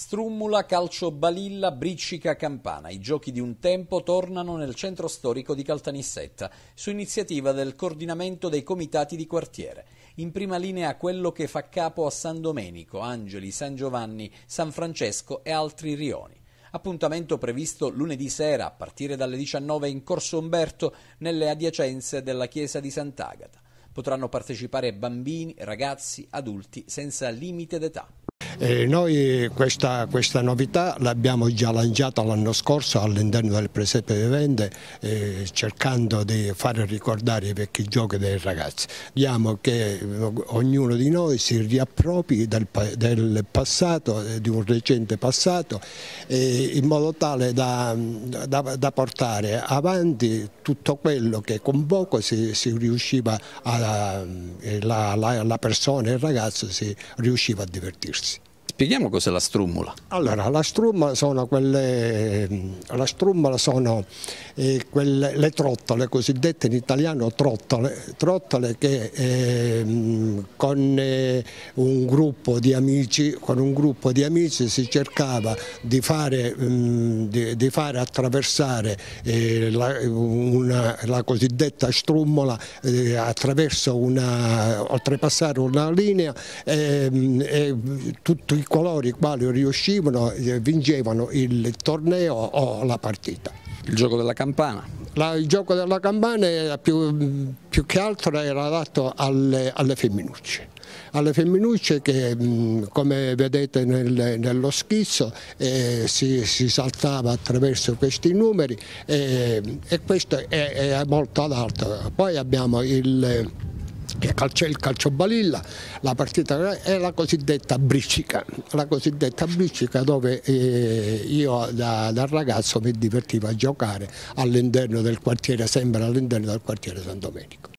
Strummula, Calcio Balilla, Briccica, Campana. I giochi di un tempo tornano nel centro storico di Caltanissetta, su iniziativa del coordinamento dei comitati di quartiere. In prima linea quello che fa capo a San Domenico, Angeli, San Giovanni, San Francesco e altri rioni. Appuntamento previsto lunedì sera a partire dalle 19 in Corso Umberto nelle adiacenze della chiesa di Sant'Agata. Potranno partecipare bambini, ragazzi, adulti senza limite d'età. Eh, noi questa, questa novità l'abbiamo già lanciata l'anno scorso all'interno del presepe vivente eh, cercando di far ricordare i vecchi giochi dei ragazzi. Diamo che eh, ognuno di noi si riappropri del, del passato, eh, di un recente passato, eh, in modo tale da, da, da, portare avanti tutto quello che con poco si, si riusciva a, eh, la, la, la persona, il ragazzo si riusciva a divertirsi. Spieghiamo cos'è la strummula. Allora, la strummula sono, quelle, la strummula sono eh, quelle, le trottole, cosiddette in italiano trottole, trottole che eh, con, eh, un amici, con, un gruppo di amici, si cercava di fare, mh, mm, di, di fare attraversare eh, la, una, la, cosiddetta strummola eh, attraverso una, oltrepassare una linea e, ehm, e tutti coloro i quali riuscivano eh, vincevano il torneo o la partita. Il gioco della campana? La, il gioco della campana più, più, che altro era adatto alle, alle femminucce alle femminucce che come vedete nel, nello schizzo eh, si, si, saltava attraverso questi numeri eh, e questo è, è molto adatto. Poi abbiamo il che c'è il calciobalilla, la partita è la cosiddetta briccica, la cosiddetta briccica dove eh, io da, da, ragazzo mi divertivo a giocare all'interno del quartiere, sempre all'interno del quartiere San Domenico.